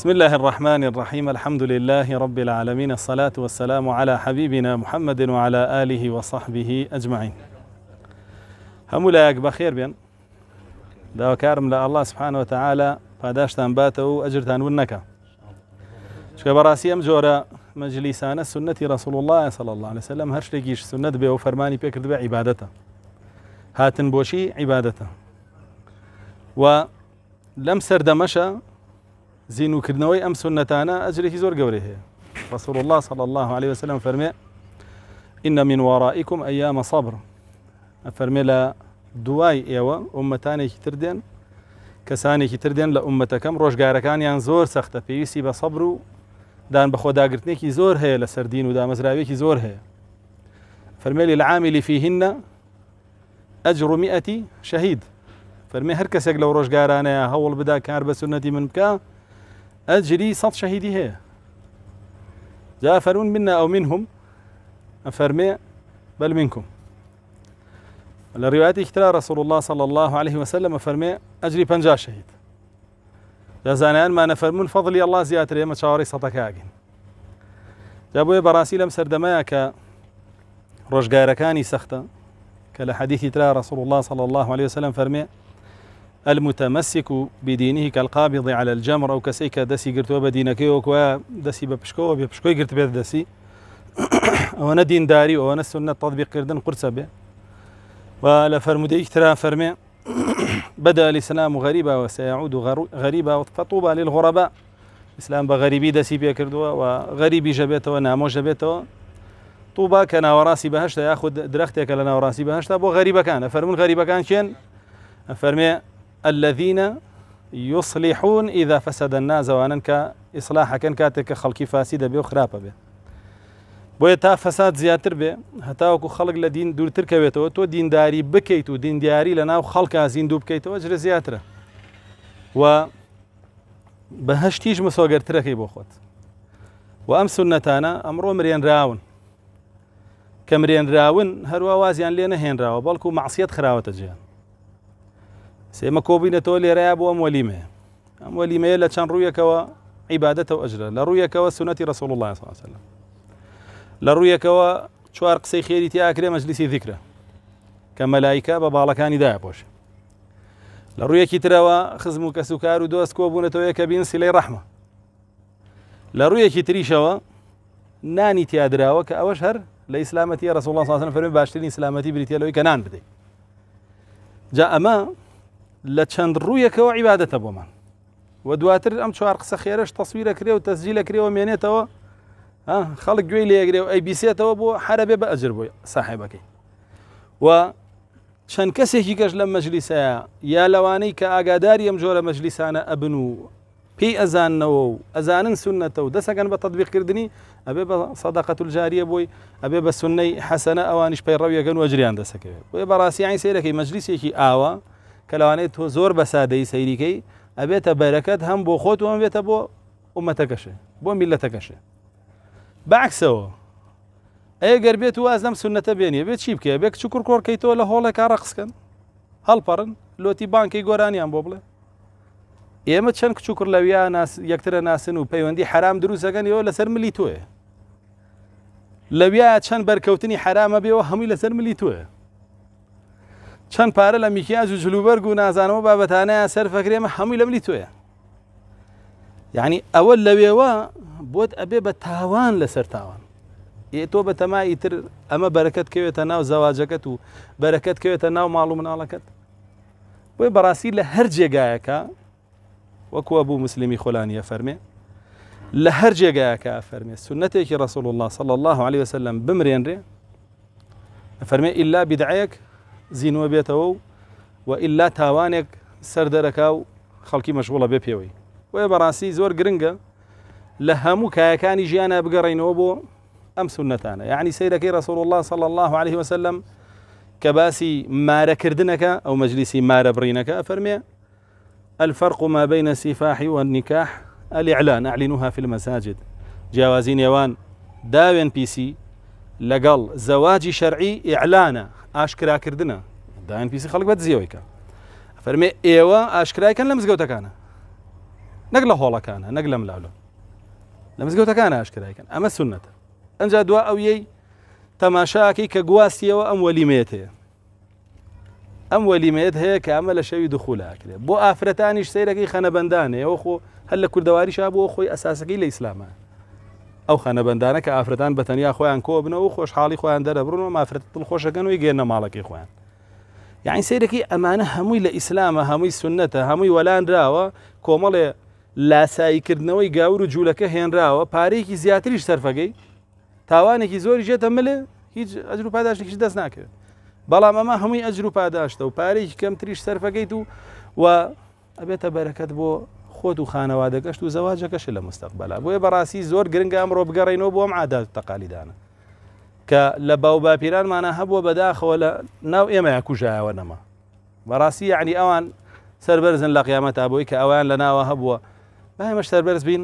بسم الله الرحمن الرحيم الحمد لله رب العالمين الصلاة والسلام على حبيبنا محمد وعلى آله وصحبه أجمعين هم بە خێر بێن داواکارم لە ئەله سبحانەوە تەعاالە پاداشتان باتەوە و ئەجرتان ون نەکە چکە بەڕاستی ئەم جۆرە مەجلیسانە سنەتی الله صلى الله عليه وسلم هرش شتێکیش سنة بي وفرماني بيكرد بي عبادته هاتن بوشي عبادته و لەم زینوکردنەوەی أم سنتانا أجري في زور هەیە رسول الله صلى الله عليه وسلم فرمي إن من ورائكم أيام صبر فرمي لا دواي إيوة أمتاني كتردين كساني كتردين لأمتكم غاركان يعني زور في يسي بصبرو دان بخو كي زور هي لسردين ودا مزرابي كي زور هي فرمي للعامل فيهن أجر مئة شهيد فرمي هركسك لو روشقارانيا هول بدا كان بسنتي من بكا أجري صد هي جاء فرون منا أو منهم أفرمي بل منكم الروايات اختلا رسول الله صلى الله عليه وسلم أفرمي أجري بنجا شهيد جزانان ما نفرمون فضل الله زيادة ريما شاوري صدقاقين جابوا براسي لم سردمايا ك رجغاركاني سخته كالحديث ترى رسول الله صلى الله عليه وسلم فرمي المتمسك بدينه كالقابض على الجمر أو كسيك دسي قرتوا بدينك وكوا دسي ببشكو ببشكوي قرت بيت دسي وانا دين داري وانا السنة التطبيق كردن قرصة به ولا فرمودي اكترا فرمي بدأ الإسلام غريبا وسيعود غريبا فطوبى للغرباء الإسلام بغريبي دسي بيا كردوا وغريبي جبيته ونامو جبيته طوبى كان وراسي بهشتا ياخذ درختك لنا وراسي بهشتا بو غريبة كان فرمون غريبة كان شين فرمي الذين يصلحون إذا فسد الناس وأنك إصلاح كان كاتك خلقي فاسدة بيو خرابة بيه بۆیە تا فەساد حتى وكو خلق لدين دور دین دوورتر تو دين داري بكيتو دين داري لنا وخلق خەڵکە دوب كيتو أجر زياتر و بهشتيج مسوغر تركي بوخوت وأم سنتانا أمرو مريان راون كمريان راون هروا وازيان لينا هين راو بلكو معصية خراوة جيان سێمە کۆبینەتەوە لێرەیە بۆ أم وەلیمەیە ئەم وەلیمەیە لە چەند ڕوویەکەوە عیباەتەوە ئەجرە لە ڕوویەکەوە سنەتی رسول الله سااصل لە ڕوویەکەوە چوار قسەی خێریتی ئاکرێ مەجلیسی ذیکرە کە مەلایکە بە باڵەکانی داپۆشە لە ڕوویەکی ترەوە خزم و کەس و کار و بين سلي رحمة لا بین سیلەی ڕەحمە لە ڕوویەکی تریشەوە نانی تیادراوە کە ئەوەش هەر لە ئیسلامەتی ڕسوڵ ساسن فەرمی باشترین نان بدي جاء ما لە چەند ڕوویەکەوە عیباەتە بۆمان و دواتر ئەم چوار قسە خێرش تەسویرە کرێ و تەزی لە کرێەوە مێنێتەوە خەڵک گوێی لێگرێ و ئەی بیسێتەوە بۆ حرەبێ بە ئەجر بۆی ساحێبەکەی و چەند کەسێکی گەشت لە مەجلیسەیە یا لەوانەی کە ئاگاداری ئەم جۆرە مەجلیسانە ئەبن و پێی ئەزانەوە و ئەزانن سونەتە و دەسەکەن بە تەطببیقکردنی ئەبێ بە سەداقەت جاریە بۆی ئەبێ بە سنەی حەسەنە ئەوانیش پەیڕەویەکەن وەجریان دەسەکەوێت بۆی بەڕاستیان سێرەکەی مەجلیسێکی ئاوە کە لەوانێت تۆ زۆر بە سادەی سەیریکەی ئەبێتە بەرەکەت هەم بۆ خۆت وان بێتە بۆ عومەتەکەشێ بۆ میلەتەکەشێ بەعکسەوە ئەیە گەر بێت و ئازم سونەتە بێنیە بێت چی بکە بێک چکر کۆڕکەی تۆ لە هۆڵێک ڕقسکن هەڵپەڕن لۆتی بانکی گۆرانیان بۆ بڵێ ئێمە چەند کچوکر لەویا یەکترە ناسن و پەیوەندی حرام دروستەکەنەوە لەسەر ملی توێ لەویا چەند بەرکەوتنی حرامە بێەوە هەمووی لەسەر ملی توێ چند چەند پارە لە میکیاز و جلوبەرگ و نازانەوە بابەتانەیە سەر فەکرێمە هەمووی لە ملی تۆیە یعنی آبی به توان لسر توان. یه تو به تمام ایتر اما برکت که به تناو زواج کت و برکت بەرەکەت کەوێتە ناو ماڵ و مناڵەکەت بۆی بەڕاستی لە هەر جێگایەکە وەکووە بوو مسلمی خۆلانیە فەرمێ لە که فرمی. سنتی که رسول الله صلی الله علیه عليه وسلم بمرێنرێ فرمی ایلا بدعیک زینوە بێتەوە و و ئللا تاوانێک سەردەرەکا و خەڵکی مەشغوڵە بێ و وە زور زۆر لهمو که کانی جیانه بگرین بگەڕینەوە بۆ ام سنتانه یعنی کی رسول الله صلی الله عليه وسلم كباسي باسی او ئەو مەجلیسی مارە بڕینەکە ئەفەرمێ الفرق ما بين السفاح والنكاح الإعلان أعلنوها في المساجد يوان داوين بي سي لقل زواج شرعي إعلانا ئاشکراکردنە دایان پیسی خەڵک بە زیەوەیکە فەرمێ ئێوە ئاشکرایکەن لە مزگەوتەکانە نەک لە هۆڵەکانە نەک لە ملاولە لە مزگەوتەکانە ئاشکرایکەن ئەمە سونەتە ئەجا دوا ئەو یەی تەماشاکەی کە گواستیەوە ئەم وەلیمێت هەیە ئەم وەلیمێت هەیە کە ئەمە لە شەوی دخولاکرێت بۆ ئافرەتانیش سیرەکەی خەنەبندانێ ئەوە خۆ هەر لە کوردەواری شابووە خۆی ئەساسەکەی لە ئیسلامە ئەو خەنەبندانە کە ئافرەتان بەتەنیا خۆیان کۆ بنەوە و خۆشحاڵی خۆیان دەرەبرن و مافرەت دڵ خۆشەکەن و گێنە ماڵەکەی خۆیان یعنی سیرەکی ئەمانە هەمووی لە ئیسلامە هەمووی سنەتە هەمووی وەلاندراوە کۆمەڵێ لاساییکردنەوەی گاور و جوولەکە هێنراوە پارەیەکی زیاتریش سەرفەکەی تاوانێکی زۆری ژێتە ملێ هیچ ئەجر و پاداشتێکیش دەست ناکرێت بەڵام ئەمە هەمووی ئەجر و پاداشتە و پارێکی کەم تریش سەرفەکەیت و و ئەبێتە بەرەکەت بۆ خۆت و خانەوادەگەشت و زەواجەکەشە لە مستەقبلا بۆیە بەڕاستی زۆر گرنگ ئەمڕۆ بگەڕینەوە بۆم عادات تەقالیدانە کە لە باوباپیرانمانە هەبووە بەداخەوە لە ناو ئێمە کوژایەوە نەما بەڕاستی یعنی ئەوان سربەرزن لە قیامەتا بۆی کە ئەویان لە ناوە هەبووە بامەش سربەرز بین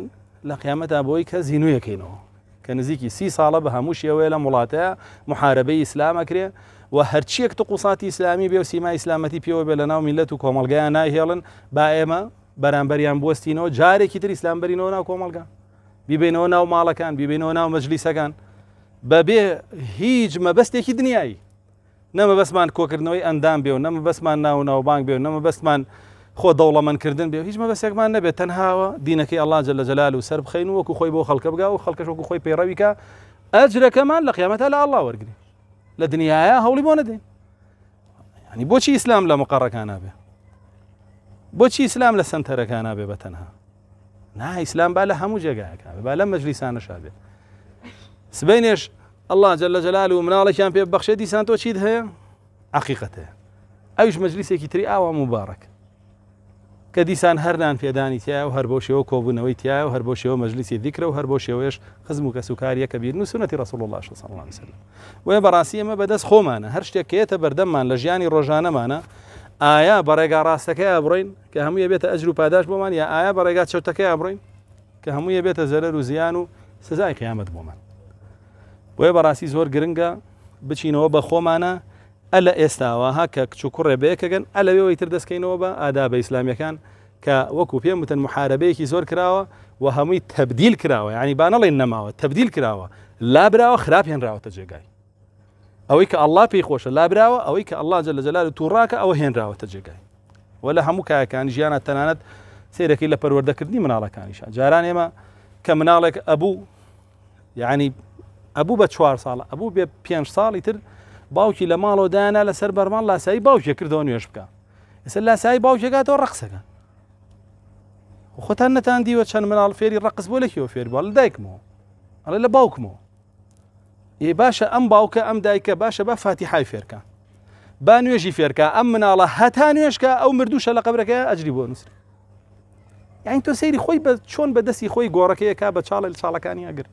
لە قیامەتا بۆی کە زیینویەکەینەوە کە نزیکی سی ساڵە بە هەموو شێوەیە لە وڵاتەیە محاربەی ئیسلامەکرێ و هەرچیەک تو قوساتی ئسلامی بێ و سیما ئیسلامەتی پێوە بێ لە ناو میلەت و کۆمەلگایان ناهێڵن با ئێمە بەرامبەریان بستینەوە جارێکی تر ئسلامبەرینەوە ناو کۆمەلگا بیبینەوە ناو ماڵەکان بیبینەوە ناو مەجلیسەکان بەبێ هیچ مەبەستێکی دنیایی نەمە بەسمان کۆکردنەوەی ئەندام بێ و نەمە بەسمان ناو ناوبانگ بێ و نەمە بەستمان خۆ دەوڵەمەندکردن بێ هیچ مەبەسێکمان نەبێت تەنهاوە دینەکەی ئەلاجە لە جەلال و سەر بخین وەکو خۆی بۆ خەڵکە بگا و خەڵکەش وەکو خۆی پێڕەویکە ئەجرەکەمان لە قیامەتە لە ئاڵا وەرگین لە دنیاە هەوڵی بۆ نەدەین ینی بۆچی ئیسلام لە مقڕەکان نابێت بۆچی اسلام لسان سنتەرەکانە بێ بەتەنها نا اسلام بالا همو جاكا جێگایەکان مجلس انا مەجلیسانەشا بێت سبینێش الله جل لە جەلال و مناڵێکیان پێ بەخشێ دیسان تۆ چیت هەیە عقیقەت هەیە ئەوش مەجلیسێکی تری ئاوا سان هرنان في هەرنان پێدانی تیا و هەر او شێوە کۆبوونەوەی تیا و هر بۆ او مەجلیسی دیکرە و هر بۆ شێوەیەش خزمو و کە سوکاریە کە رسول الله صلى الله عليه وسلم وێ بەڕاستی ئمە بەدەست خۆمانە هەر شتێک کێتە بەردەممان لە ژیانی ئایا بە ڕێگا ڕاستەکەی بڕین کە هەموویە بێتە ئەجر و پاداش بۆمان یا ئایا بە ڕێگا چرتەکەی بڕین کە هەموویە بێتە زەرەر و زیان و سزای قیامەت بۆمان بۆیە بەڕاستی زۆر گرنگە بچینەوە بە خۆمانە ئە لە ئێستاوە ها کە کچوکوڕێ بەیەکەگەن ئە لەوەی تر دەستکەینەوە بە ئادا بە ئیسلامیەکان کە وەکو پێم وتن محاربەیەکی زۆر کراوە و هەمووی تبدیل کراوە ینی بانەڵێن نەماوە تبدیل کراوە لابراوە خراپێنراوەتە جێگای ئەوەی کە ئەللا پێی خۆشە لابراوە ئەوەی کە ئەللا جە لە جەلار تووڕاکە ئەوە هێنراوەتە جێگای وە لە هەموو کایەکان ژیانە تەنانەت سێرەکەی لە پەروەردەکردنی مناڵەکانیش جاران ئێمە کە مناڵێک ئەبوو یعنی ئەبوو بە چوار ساڵە ئەبوو بێ پێنج ساڵی تر باوکی لە ماڵەوە دایانا لەسەر بەرمان لاسایی باوکێ کردەوە نوێش بکە ئێستا لاسایی باوکێکاتەوە ڕقسەکە خۆتان نەتان دیوە چەند مناڵ فێری ڕقس بۆ لەکیەوە فێری باڵ لە دایکمەوە ئەڵە لە باوکمەوە ئێ باشە ئەم باوکە ئەم دایکە باشە بە فاتیحای فێرکە با نوێژی فێرکە ئەم مناڵە هەتا نوێشکە ئەو مردووشە لە قبرەکە ئەجری بۆ نووسری یعنی تۆ سەیری خۆی بە چۆن بە دەستی خۆی گۆڕەکەیەکە بە چاڵە لە چاڵەکانی ئەگر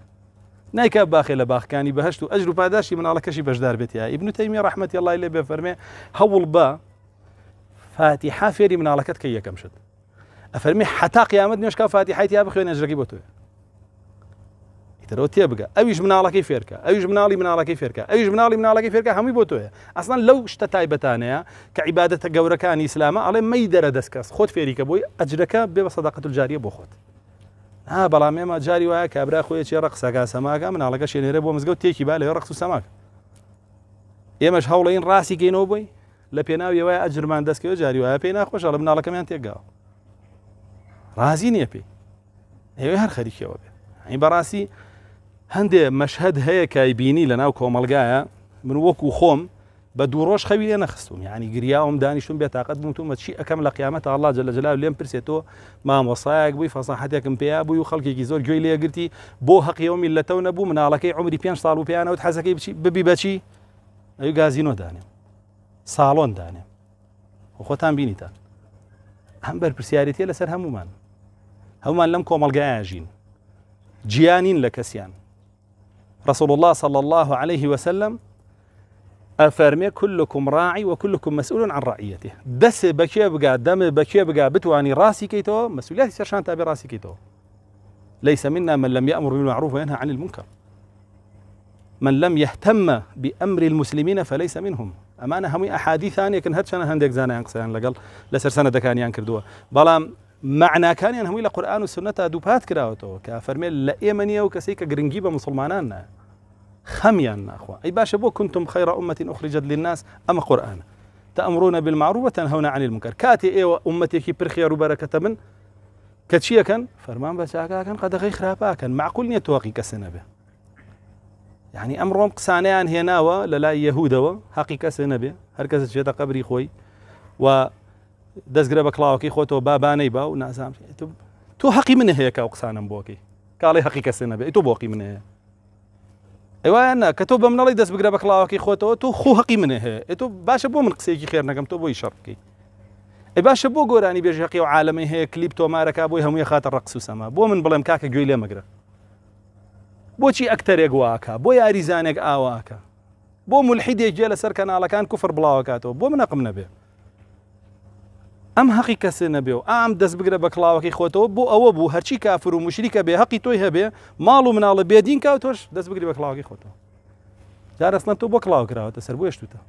نایکە باخێ لە باخکانی بەهشت و ئەجر و پاداشی مناڵەکەشی بەشدار بێت یا ئیبن تەیمی ڕحمەتی لای لێ بێفەرمێ هەوڵ بە فاتی حافێری مناڵەکەت کە یەکەم شت ئەفەرمی حتا قیامەت نوێشکە فاتی حیت یا بخوێنێ ژەکی بۆ توێ ئیتەرەوە تێ بگە ئەویش مناڵەکەی فێرکە ئەویش مناڵی مناڵەکەی فێرکە ئەویش مناڵی مناڵەکەی فێرکە هەمووی بۆ تۆە ئەسان لەو شتە تایبەتانەیە کە عیباەتە گەورەکانی ئسلامە ئەڵێ مەی دەرە دەستکەس خۆت فێریکە بۆی ئەجرەکە بێ بە سەداقەت جاریە بۆ خۆت ها بەڵام ئێمە جاری وایە کابرا خۆیەکی ڕقسەکە سەماگە مناڵەکە شێنێرە بۆ مزگەوت تێکی با لەوێ ڕقس و سەماک ئێمەش هەوڵین ڕاستی گەینەوە بووی لە پێناویەوەی ئەجرمان دەستکەوە جاری وایە پێی ناخۆشە لە مناڵەکەمیان تێکگاوە ڕازی نییە پێی ئێوێ هەر خەریکەوە بێ ئەین بەڕاستی هندي مشهد هي كايبيني لناو كومالغايا من وكو خوم بدوروش خوي لي نخستوم يعني قرياهم دانيشون بيتاقد بمتوم شيء كم قيامتها الله جل جلاله لين برسيتو ما مصايق بوي فصاحتك مبيا بوي وخلقي كيزور جوي لي قلتي بو حق يومي لا تو نبو من على عمري بيان صالو بيان وتحسكي بشي ببي بشي ايو غازينو داني صالون داني وختان بينيتا هم بر برسياريتي لسر همومان همومان لم كومالغايا جين جيانين لكسيان رسول الله صلى الله عليه وسلم افرمي كلكم راعي وكلكم مسؤول عن رعيته دس بكي بقى دم بكي بقى بتواني راسي كيتو مسؤوليات سرشان تابي راسي كيتو ليس منا من لم يأمر بالمعروف وينهى عن المنكر من لم يهتم بأمر المسلمين فليس منهم أمانة همي أحاديث ثانية كن هرشان هندك زانا ينقصان لقل لسر سنة ينكر دوا بلام معنى كان لە قورآن قرآن والسنة دوبات کراوەتەوە کە فەرمێ لە ئێمە نیە و کەسێک کە گرنگی بە مسلمانان نایە خەمیان ناخوا ئەی باشە للناس أم قرآن تأمرون بالمعروف وتنهون عن المنكر كاتي ايوا كي برخي وبركه من كتشي كان فرمان بس كان قد غي خرابا كان معقول ني توقي كسنه به يعني امرهم قسانيان هناوا لا يهودوا حقيقه سنه به هركز كس قبري خوي و دەستگرە بە کلااوکی خۆتەوە بابانەی با و نازام تۆ حەقی منە هەیە کا قسانم بۆکی کاڵی حەقی کەسێ نەبێت تۆ بۆقی منە هەیە ئەوانە کە تۆ بەم نەڵی دەست بگرە بە کلااوکی خۆتەوە تۆ خۆ حەقی منە هەیە تۆ باشە بۆ من قسێکی خێر نەکەم تۆ بۆی شەڕکی ئە باشە بۆ گۆرانی بێژەقی و عاالمی هەیە کلیپ تۆمارەکە بۆی هەمووی خاتە ڕقس و سەما بۆ من بڵێم کاکە گوێی لێ مەگرە بۆچی ئەکتەرێک واکە بۆ یاریزانێک ئاواکە بۆ ملحیدێک گوێ لەسەر کەناڵەکان کوفر بڵاوکاتەوە بۆ منەقم نەبێت ئەم حەقی کەسێ نەبێ و ئام دەست بگرە بە کلااوەکەی خۆتەوە بۆ ئەوە بوو هەرچی کافر و مشریکە بێ حەقی تۆی هەبێ ماڵ و مناڵە بێدین کا تۆش دەست بگری بە کلااوی خۆتەوە جارەستان تۆ بۆ کلااو کراوەتە سەر بۆشتوتە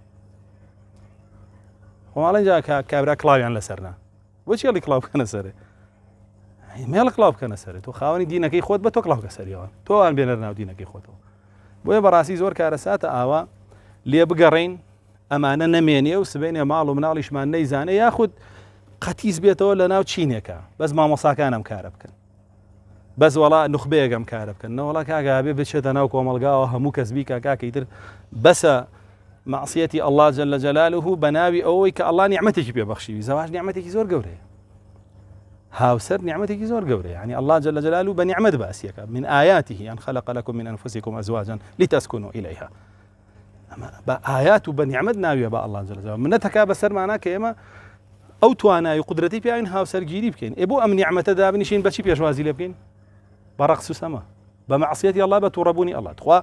خۆماڵەنجا کابرا کلااویان لەسەرنا بۆچیڵی کلااوکەنە سەرێ مێڵ کلااوکەنە سەر تۆ خاوەنی دینەکەی خۆت بە تۆ کلااوکە سەریەوە تۆوان بێنەر ناو دینەکەی خۆتەوە بۆیە بەڕاستی زۆر کارەساتە ئاوا لێ بگەڕین ئەمانە نەمێنێ و سبێنێ ماڵ و مناڵیشمان نەیزانێ یاخود قەتیز بێتەوە لە ناو چینێکە بەس مامۆساکانم کارە بکەن بەس وڵا نخبەیەگەم کارە بکەن نەوەڵا کاگابێ بچێتە ناو کۆمەلگاوە هەموو کەسبی کاکاکەی تر بەسە معسیەتی که جل لە جەلالهوو بە ناوی ئەوەی کە ئەللا نیعممەتێکی پێبخشیوی زەواش نیعممەتێکی زۆر گەورەیە هاوسەر نیعممەتێکی زۆر گەورەیە ینی ئەلله جل لە جەلال و بە نیعممەد باسیەکە من ئاياتی هیان خەلق لەکم من ئەنفسیکم ئەزواجان لیتەسکون و ئیلەیها ئەمە بە ئايات و بە نیعممەد ناویە بە ئەلله جل منەتەکە بەسەرمانە کە ئێمە ئەو توانای قدرەتی پیاین هاو سرگیری بکن ابو ئەم نیعممەتە دابنیشین بەچی پێشوازی لێ بکەین بە ڕقس و سەمە بە مەعسیەتی ئەللا بە تووڕەبوونی ئەلات خوا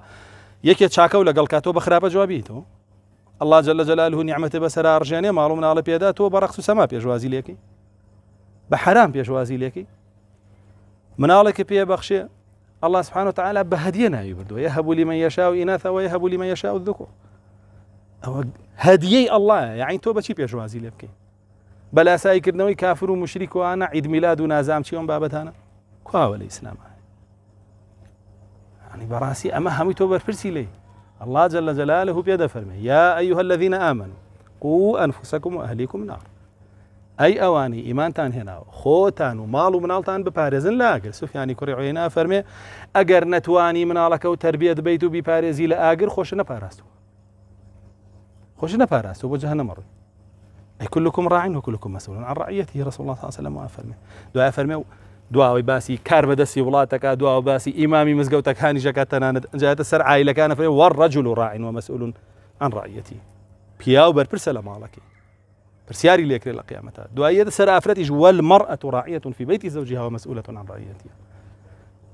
یەکێ چاکە و لەگەڵ کاتۆ بە خراپە جوابیتەوە الله جل جلاله نعمت نعمته بسر ارجاني مالو منال پیدا تو برقص سما بيجوازي ليكي بحرام بيجوازي ليكي منالك بي بخشي الله سبحانه وتعالى بهدينا يبردو يهب لمن يشاء اناثا ويهب لمن يشاء الذكور او هديي الله يعني تو بشي بيجوازي ليكي بەلاساییکردنەوەی کافر و مشریکوانە عید میلاد و نازام چی ئەم بابەتانە کواوە لە ئیسلامە يعني براسي أما همي توبر فرسي لي الله جل جلاله بيد فرمي يا أيها الذين آمنوا قوا أنفسكم وأهليكم نار أي أواني إيمان تان هنا خوتان ومال ومنال تان بباريزن لاقر يعني كوري عينا فرمي أقر نتواني منالك وتربية بيتو بباريزي لآقر خوشنا باراستو خوشنا باراستو بجهنم مرة أي كلكم راع وكلكم مسؤول عن رعيته رسول الله صلى الله عليه وسلم وأفرمي دعاء فرمي دعاء باسي کار بەدەستی وڵاتەکە باسي امامي ئیمامی هاني ژەکە تەنانەت جاءت السرعه الى كان فرمي والرجل ڕاین ومسؤول عن رعيته بياو بر برسل مالك برسياري ماڵەکەی پرسیاری لێکرێت لە قیامەتە دوایەتە سەر ئافرەتیش وەل مەڕەت و ڕایەتون فی بەیتی زەوجی هاوە مەسئولەتون ئەن ڕایەتی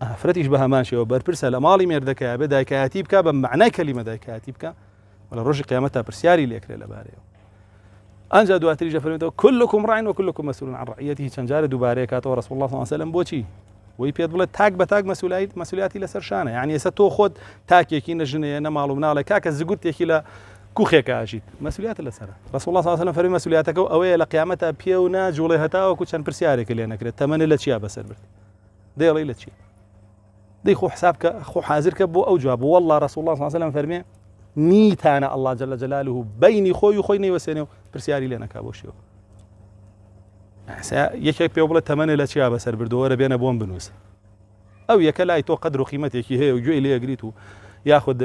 ئافرەتیش بە هەمانشەوە بەرپرسە لە بمعنى كلمه بێ دایکایەتی بکە بە معنای کەلیمە دایکایەتی بکە وە أنجا دوات ريجا كلكم راعٍ وكلكم مسؤول عن رعيته كان جارد وباريكات ورسول الله صلى الله عليه وسلم بوشي ويبيض بلا تاك بتاك مسؤوليات مسؤولياتي لسرشانه يعني ستو خود تاك يكي نجن انا مالو من على كاك زغوت يكي لا كاجيت مسؤوليات لسره رسول الله صلى الله عليه وسلم فرمي مسؤولياتك أو اويا لقيامته بيونا جولي هتا وكوشان برسيارك اللي انا كره تمن لا تشيا بسر برت ديري لا تشي دي خو حسابك خو حاضرك بو او جواب والله رسول الله صلى الله عليه وسلم فرمي نيت انا الله جل جلاله بيني خوي خويني وسيني پرسیاری لێ نەکا بۆ شێوە یەکێک پێ بڵێت تەمەێ لە چیا بەسەر بردووەرە بێنە بۆم بنووسە ئەو یەکە لای تۆ قەدر و قیمەتێکی هەیە و گوێی لێگریت و یاخود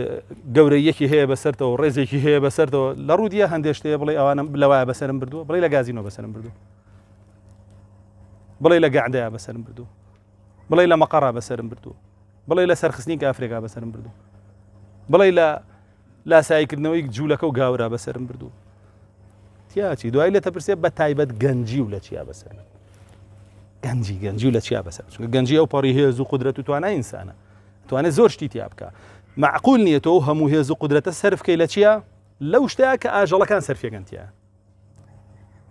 گەورەیەکی هەیە بەسەرەوە ڕێزێکی هەیە بەسەرەوە لە ڕوودیە هەندێشتەیە بڵێ ئەوانم لەوایە بەسرم بردووە بڵێ لە گازینەوە بەسرم بردوو بڵێ لە گەعدەیە بەسرم بردوو بڵێ لە مەقەڕا بەسرم بردوو بڵێ لە سەرخستنی ئافریقا بەسرم بردوو بڵێ لە لاسایکردنەوەی جوولەکە و گاورە بەسرم بردوو تیا چی دوای لێتە پرسێ به تایبەت گنجی و لە چیا بەسەر گەنجی گەنجی و لە چیا بەسەر چونکە گەنجی ئەو پەڕی هێز و قدرەت و توانای ئینسانە توانێت زۆر شتی تیا بکە معقول نییە تۆ هەموو هێز و قدرەتە سرفکەی لە چیا لەو کان کە گنتیا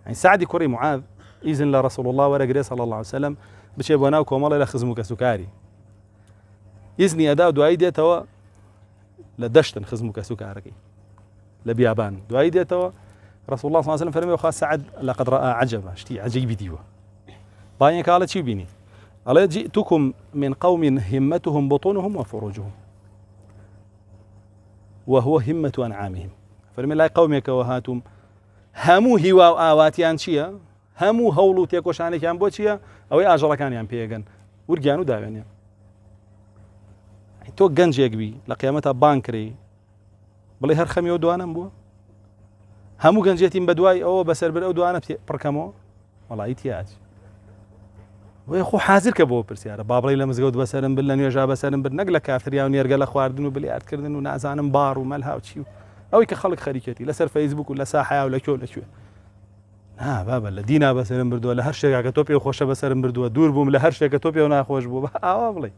این سعدی کری معاذ ایزن لە رسول الله و رجیس الله وسلم بچێ بۆ ناو کۆمەڵی لە خزم و کەسوکاری ئیزنی ئەدا دوای دێتەوە تو دەشتن خزم و کەسوکارەکەی لە بیابان دوایی تو رسول الله صلى الله عليه وسلم فرمي وخاص سعد لقد رأى عجبا شتي عجيب ديوا باين قال شي بيني ألا جئتكم من قوم همتهم بطونهم وفروجهم وهو همة أنعامهم فرمي لا قومك وهاتم همو هوا آواتيان شيا همو هولو تيكوشاني بو شيا أو أجركانيان بيغن ورجانو داوينيان يعني تو بی لە قیامەتە بانكري بڵێ هەر خەمیەوە دوانم بو هەموو گەنجێتیم بە دوای ئەوە بەسەر بەر ئەو دوانە پڕکەمەوە وڵی تیاج وی خۆ حاضر کە بۆ پرسیارە بابڵی لە مزگەوت بەسرم بن لە نوێژا بەسرم بر نەک لە کافتریا و نێرگە لە خواردن و بلیاردکردن و نازانم بار و مەل هاوچی و ئەوی کە خەڵک خەریکەتی لەسەر فەیسبوک و لە ساحیا و لە کۆ لەکوێ ها بابە لە دینا بەسرم بردووە لە هەر شێکا کە تۆ پێ خۆشە بەسرم بردووە دوور بووم لە هەر شێکە تۆ پێ و ناخۆش بوو بە ئاوا بڵێ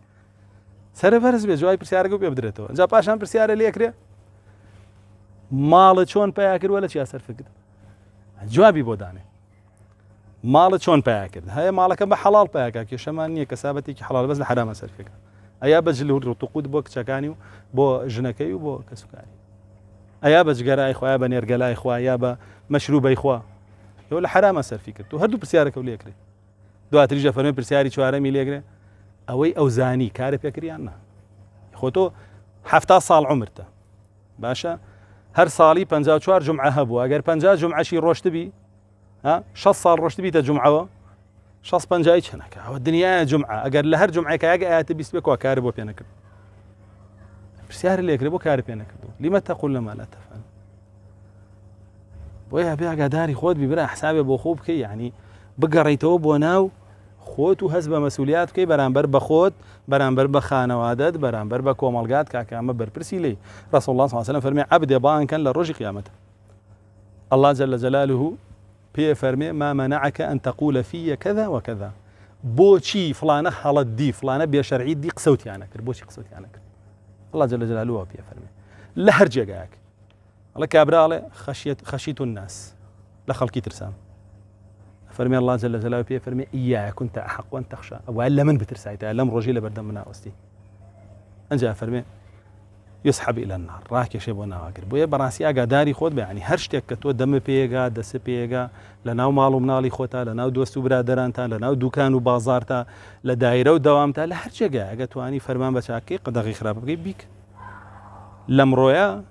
سەرە بەرز بێ جوای پرسیارەکە پێ بدرێتەوە جا پاشان پرسیارە لێکرێ ماڵە چۆن پیاکردوە لە چیا سەرفکرد جوابی بۆ دانێ ماڵە چۆن پیاکرد هەیە ماڵەکە بە حەڵال پیاکە کێشەمان نییە کەسابەتێکی حڵال بەس لە حرامە سەرکەکە ئەیا بە جلور ڕوتقود بۆ کچەکانی و بۆ ژنەکەی و بۆ کەسوکاری ئەیا بە جگەرای خۆیان بە نێرگەلای خوایە بە مەشروبەی خوا ئەو لە حرامە سەرفی کرد و هەردوو پرسیارەکە و لێکرێت دواتریژە فەرمی پرسیاری چوارەمی لێگرێ ئەوەی ئەو زانی کارە پێکریان نە خۆ تۆ هەفتا ساڵ عمرتە باشە شی روشت بی ها جمعە سال روشت بی تا جمعه ش ساڵ ڕۆشتبیتە جمعەوە 1650 چەنەکە جمعه دنیاە جمعە ئەگەر جمعه هەر اگر ئاەتە بیست بکوە کار بۆ پێەکرد پرسیار لێکرێ بۆ کار لما لا تفعل لەما لە تەفەن بۆیە بێگاداری خۆت بیبرا حسابێ بۆ خۆ کی یعنی بگەڕیتەوە بۆ ناو خۆت و هەست بە مەسوولیات بکەی بەرامبەر بە خۆت خانوادت بە خانەوادت بەرامبەر بە که کاکەمە بەرپرسی لێ رسول الله ساسەن فەرمی عبدێ باانکەن لە ڕۆژی قیامت الله جل جلاله پی فرمی ما منعك أن تقول في كذا وكذا بۆچی فلانە دي دی فلانە شرعي دی قسوتي کرد بوشي قسوتي کرد الله جل جلاله پێ فرمي لە هەر جێگایك الله كابرالي خشيت خشيت الناس لخلقي ترسام فرمي الله جل جلاله پێ فرمي إياه كنت أحق وأن تخشى وإلا من لم لەم ڕۆژی لە بەردەم مناوەستی ئەنج فرمي يسحب إلى النار راك يا ناواگر بۆیە بويا ئاگاداری خۆت داري خود شتێک کە تۆ دم پێگا دەسە پێگا لە ناو ماڵ و مناڵی خۆتا برادرانتا ناو دوكانو بازارتا لە دایرە و داوامتا لە هەرچێگە ئەگە توانی فەرمان بەچاکەی قدەغی بيك بکەی بیک لەمڕۆیە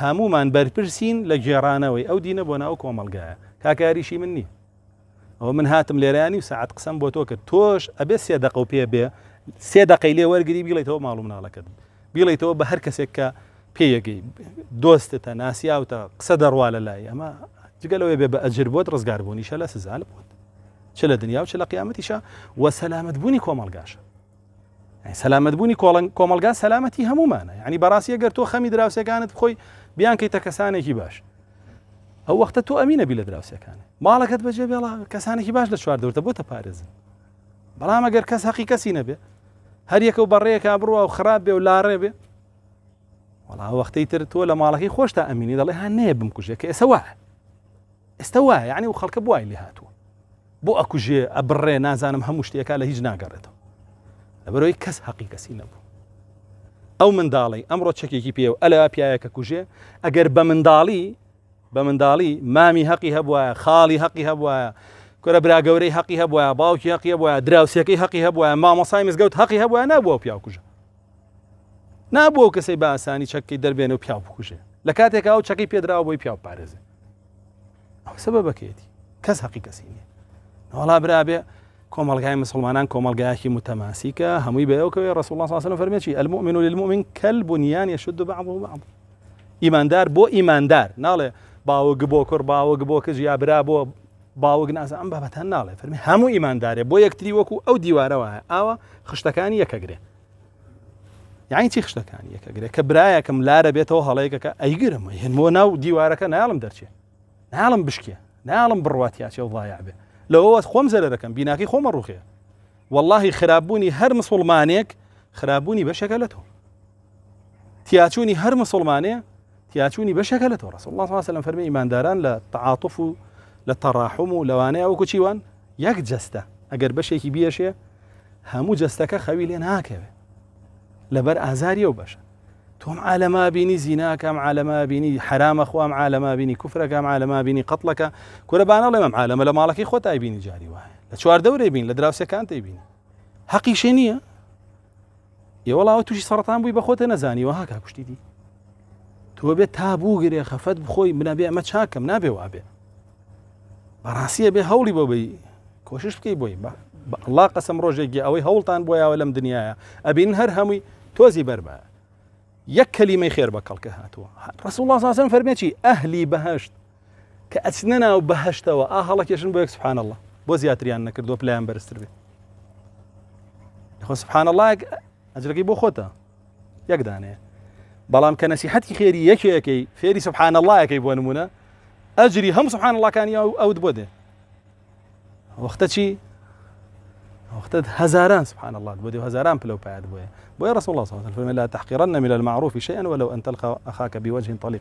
هەمومان بەرپرسین لە گێڕانەوەی ئەو دینە بۆ ناو کۆمەلگایە ئەوە من هاتم لێرانی و سعات قسم بۆ تۆ کرد تۆش ئەبێ سێ دق و پێ بێ سێ دقی لێ وەرگری بیڵێتەوە ماڵ مناڵەکەت بیڵێتەوە بە هەر کەسێک کە پێیەگەی دۆستتە ناسیاوتە قسە دەڕوا لە لای ئەمە جگەلەوەی بێ بە ئەجر بۆت ڕزگار بوونیشە لە سزال بوون چ لە دنیا و چ لە قیامەتیشە وە سەلامت بوونی کۆمەلگاشە سەلامت بوونی کۆمەلگا سەلامەتی هەمومانە ینی بەڕاستی ئەگەر تۆ خەمی دراوسەکانت خۆی بیان کەیتە کەسانێکی باش ئەو وەختە تۆ ئەمینە بی لە دراوسەکانە ماڵەکەت بەجێ بێڵا کەسانێکی باش لە چواردەورتە بۆ تەپارێزن بەڵام ئەگەر کەس حەقی کەسی نەبێ هەریەکە و بەڕێەکە بڕوە و خراپ بێ و لاڕێ بێ وڵا وەختەی تر تۆ لە ماڵەکەی خۆشتا ئەمینی دەڵێ هە نەیە بم کوژێکە ئێستا وایە ئێستا وایە یعنی و خەڵکە بوای لێ هاتووە بۆ ئەکوژێ ئەبڕێ نازانم هەموو شتێکا لە هیچ ناگەڕێتەوە لەبەرەوەی کەس حەقی کەسی نەبوو ئەو منداڵی ئەمڕۆ چەکێکی پێ و ئەلا پیاەکە کوژێ ئەگەر بە منداڵی بە منداڵی مامی هەقی هەبووە خاڵی هەقی هەبووە کورە برا گەورەی هەقی هەبووە باوکی هەقی هەبووە دراوسەکەی هەقی هەبووە مامەسای مزگەوت هەقی هەبووە نبووە پیاکوژە نبوو کەسی بە ئاسانی چەکی دەربێن و پیا بکوژێ لە کاتێک ئەو چەکی پێدراوە بۆی پیا پارێزێ ئەو سبە بەکێتی کەس حەقی کەسی نیە نەوەڵا برابێ کۆمەلگای مسلمانان کۆمەلگایەکی متەماسیکە هەمووی بەەوەکەوێ ڕسوڵڵان ساسن فەرمێکی ئەلمؤمن و للمؤمن کەل بنیان یشد بەعض و بەعض بو بۆ ئیماندار ناڵێ باوەگ بۆ کوڕ باوەگ بۆ کەژ یابرا بۆ باوەگ نازە ئەم بابەت هەن ناڵێ فەرمی هەموو ئیماندارێ بۆ یەکتری وەکو ئەو دیوارەوەە ئاوە خشتەکانی یەکەگرێ یانی چی خشتەکانی یەکەگرێ کە برایەکەم لارە بێتەوە هەڵەیەکەکە ئەیگرم هێنمۆ ناو دیوارەکە ناڵم دەرچێ ناڵم بشکێ ناڵم بڕاتیاچێ و ڵایە بێ لەوەوەت خۆم زەرەکەم بیناکی خۆمە ڕوخێ واللهی خراببوونی هەر مسلمانێک خراببوونی بەشەکە لە تۆ تیاچوونی هەر مسلمانەیە تیاچوونی بەشەکەلێتەوە ڕسڵ الله عليه سلام فەرمی ئیمانداران لە تەعاتف و جستة تەڕاحم و لەوانەیە ئەو کوچیوان یەک جەستە ئەگەر بەشێکی بیەشێ هەموو جەستەکە خەوی لێ ناکەوێت لەبەر ئازاری و بەشە على ما بيني زیناکەم عالەما على ما بيني عالەما بینی کوفرەکەم عالەما بینی قەتڵەکە کورە بانەڵێ مەم عالەمە لە ماڵەکەی خۆتای بینی جاری وایە لە چوار دەورێ بین لە كانت تی بینی حەقیشێ نییە ئێوەڵاوە تووشی سرطان بوي بخوته نزاني نەزانیوە هاکا دي وە بێت تا بوو گرێ خەفەت بخۆی منابێ ئەمە چاکەم نابێ وابێ بەڕاستیە بێ هەوڵی بۆ بی کۆشش بکەی بۆی الله قسم ڕۆژێکی ئەوەی هەوڵتان بۆیاوە لەم دنیاە ئەبین هەر هەمووی تۆزی بەربە یەک کەلیمەی خێر بە کەڵکە هاتووە ڕسوڵ لاسم فەرمێکی ئەهلی بەهشت کە ئەچنە ناو بەهشتەوە ئا هەڵەکێشن بۆ یەک سوبحان الله بۆ زیاتریان نەکردو پلیان بەرزتر بێت خۆ سبحان الله ئەجرەکەی بۆ خۆتە یەک دانەیە بلام كان نصيحتي خيري يكي يكي فيري سبحان يكي بۆ نمونە اجري هم سبحان اللهکانی ئەوت بۆ دێ وەختە چی وقتت هزاران سبحان الله بودي هزاران بلو بعد بويا بويا رسول الله صلى الله عليه وسلم لا تحقرن من المعروف شيئا ولو ان تلقى اخاك بوجه طليق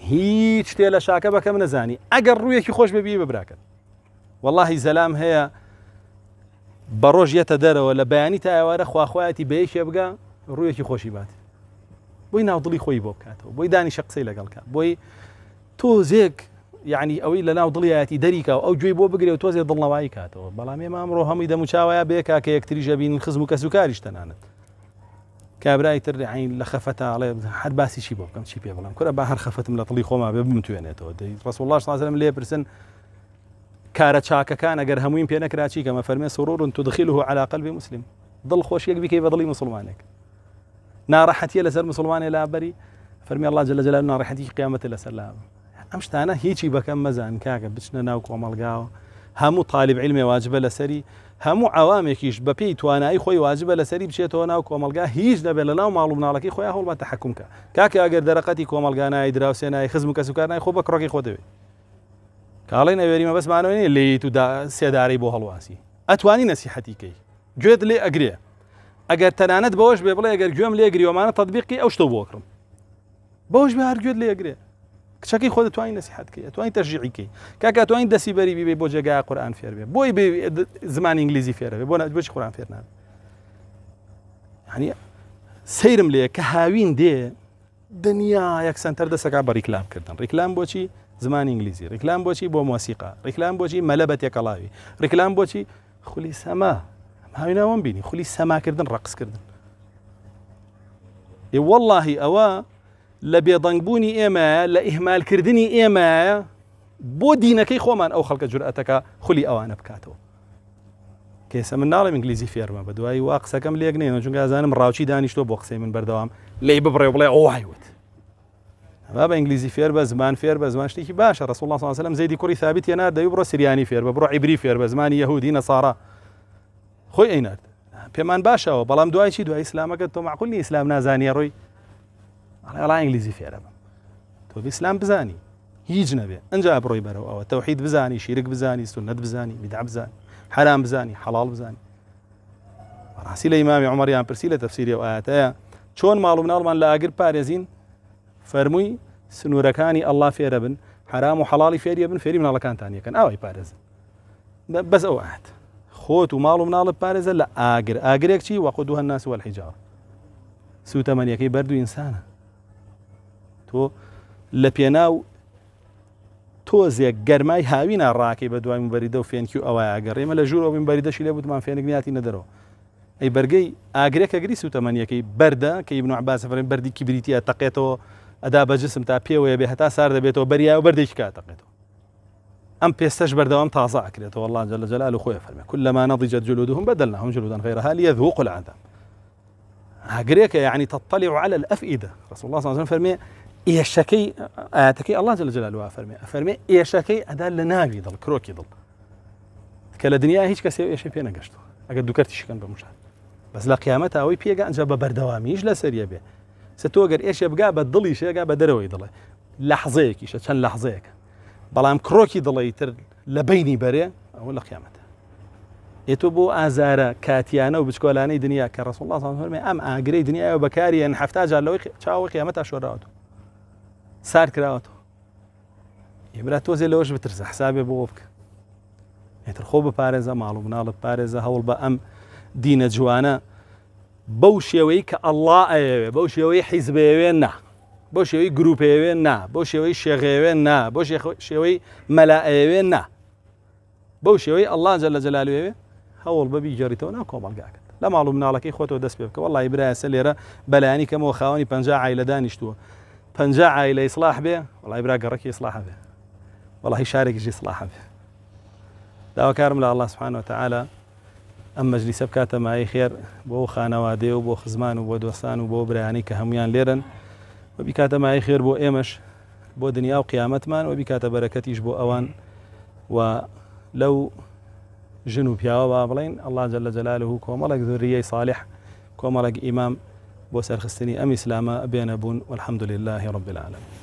هيتش تيلا شاكا بك من زاني اقر رويك خوش ببي ببراكت والله زلام هي بروج يتدر ولا بياني تا خواتي بيش يبقى رويك خوش بات بوي ناوضلي خوي بوكاته بوي داني شقسي لقال كان بوي توزيك يعني او الا ناوضلي ياتي دريكا او جوي بو بقري توزي ضل نواي كاتو بلا مي ما امرو هم اذا مشاويا بيكا كي اكتري جابين الخزم كسوكاري اشتنانت كابراي تر عين لخفتها على حد باسي شي بوكم شي بي بلام كره باهر خفت من طلي خوما بمتو يعني تو رسول الله صلى الله عليه وسلم لي برسن كارا تشاكا كان اگر همين بينك راشي كما فرمي سرور تدخله على قلب مسلم ضل خوش يك بك يضلي مسلمانك سر مسلمان مسلمانی بري فرمي الله جل جلال ناڕەحەتی قیامەت لەسەر لابە ئەم شتانە هیچی بكم مزان کاکە بچنە ناو کۆمەلگاوە هەموو طالب علمێ واجبە لەسەری هەموو ئەوامێکیش اي خوي واجب خۆی واجبە لەسەری بچێتەوە ناو کۆمەلگا هیچ دەبێت لە ناو هو مناڵەکەی خۆی هەڵباتە حکومکە کاکە ئەگەر دەرەقەتی کۆمەلگانایی نا خزم کە سوکارنای خۆ بە کڕۆکی خۆ دەوێت کاڵی نەوێریمە بەسمانەوەی لێیت و بو هلواسي اتواني نصيحتي كي گوێت لي ئەگرێ ئەگەر تەنانەت بەوەش بێ بڵێ ئەگەر گوێم لێگریوەمانە تطببیقی ئەو شتە بۆکڕم بەوش بە هەرگوێت لێگرێ کچەکەی خۆ دەتوانین نسیحاتکە توانین تەژیعیکەی کاکە توانین دەسی بەری بێ بۆ جێگای قورآان فێر بێ بۆی زمان ئینگلیزی فێرەبێ بۆ بچ قورآان فێر ناب هەنی سەیرم لێ کە هاوین دێ دنیا یەکسەنتەر دەسەکە بە ڕیکلام کردن ڕیکلام بۆچی زمان ئینگلیزی ڕیکلام بۆچی بۆ مۆسیقا ڕیکلام بۆچی مەلەبەت یەکەڵاوی ڕیکلام بۆچی خولی سەما هاوینا ئەوم بینی خولی سەماکردن ڕقسکردن ئێ وەڵی ئەوە لە بێدەنگبوونی ئێمە لە ئیهمالکردنی ئێمە بۆ دینەکەی خۆمان او خلق جراتك خلي ئەوانە بکاتەوە کێسە من ناڵم ئنگلیزی بدو اي دوایی كم لي لێک جون غازان مراوشي دانيش تو بوقسي من بەردەوام لی ببڕێ بڵێ ئەوهایوت ئەما بە ئنگلیزی فێر بە زمان فێر بە زمان شتێکی باشە ڕسوڵ سلام زەیدی کوڕی ثابت ێنا دەوی بڕۆ سریانی فێر بە بڕۆ عیبری فێر بە زمانی يهودي نصارى خۆی ئەینات پێمان باشەوە بەڵام دوای چی دوای ئسلامەکە تۆ معقولنی ئسلام نازانانی ڕۆی ئەڵا ئینگلیزی فێرە بم تۆ ئسلام بزانی هیچ نەبێ ئەجا بڕۆی بەرەوە ئەوە تەوحید بزانی شیرک بزانی سنت بزانی بیدا بزانی حرام بزانی حەڵال بزانی ڕاستی لە ئیمامی عمەریان پرسی لە تەفسیری و ئاەتەیە چۆن ماڵوم ناڵمان لە ئاگر پارێزین فەرمووی سنوورەکانی ئەللا فێرە بن حرام و حەڵی فێریە بن فێری مناڵەکانتانیەکەن ئەوەی پارێزن بەس ئەو ئاات خۆت و ماڵ و مناڵت پارێزە لە ئاگر ئاگرێک چی وەخۆ دوو هەناسی وەحیجاوە سوتەمەنیەکەی بەردوو ئینسانە تۆ لە پێناو تۆزێک گەرمای هاوینا ڕاکی بە دوای بەریدە و فێنکی و ئەوە ئاگەڕێمە لە ژوور ئەوین بەریدەشی لێ بوتمان فێنگنیاتی نەدەرەوە ئەی بەرگەی ئاگرێکە گری سوتەمەنیەکەی بەردە کە یبن عباسەفرین بەردی کیبریتیە تەقێتەوە ئەدا بەجسم تا پێوەیە بێ هەتا سار دەبێتەوە بەریای و بەردێکی کاتەقێتەوە ام بيستجبر دوام تازع كريت والله جل جلاله خويا فرمي كلما نضجت جلودهم بدلناهم جلودا غيرها ليذوقوا العذاب هاكريك يعني تطلع على الافئده رسول الله صلى الله عليه وسلم فرمي شكي آتكي الله جل جلاله فرمي فرمي شكي هذا لناوي ضل كروكي ضل كلا دنيا هيك كسي ايش بينا قشطو اگر دوكرتي شكن بمشاهد بس لا قيامتها اوي بيغا جاب بردوام لا سريه به ستوغر ايش يبقى بدلي شيء يبقى بدروي ضل لحظيك ايش كان لحظه بلام كروكي دليتر لبيني بري او لا قيامته يتوبو ازارا كاتيانا ئازارە دنيا كرسول الله صلى الله عليه وسلم ام اجري دنيا وبكاري ان بەکاریان هەفتا جارلەوەی چاوە قیامەت تا سار کراوەەوە يبرا توزي لوش بترز حسابێ بۆ بکە هێتر خۆ بپارێزە ماڵ و مناڵە پارێزە هەوڵ بە ئەم دینە جوانە بەو شێوەی کە باشه بۆ شێوەی وی نا بۆ شێوەی شێغێوێ وی بۆ شێوەی مەلاەیەوێ نا بەو شێوەی ئەلله جە لە جەلالوێ هەوڵ بەبی جێریتەوە نا کۆمەلگاکە لە ماڵ و مناڵەکەی خۆتەوە دەست پێ بکە بلعنی که لێرە بەلایانی کەمەوە خاوەنی پ عیلە دانیشتووە پ عیلە ئیسلاح بێ وڵی برا گەڕکی ئیسلاح بێ وڵی اصلاح ئیسلاح دعو کارم لە الله و تعالى ام مجلس بکات ما ای خیر بو خانواده و بو خزمان و بو دوستان و بو برایانی که همیان لیرن و بیکاتە مای بو إيمش بو دنيا وقيامت و قیامەتمان و بو أوان ولو ئەوان و لەو الله و جل جلاله جەلال ذرية صالح کۆمەڵک إمام بو سرخستني أم إسلام بين أبون والحمد لله رب العالمين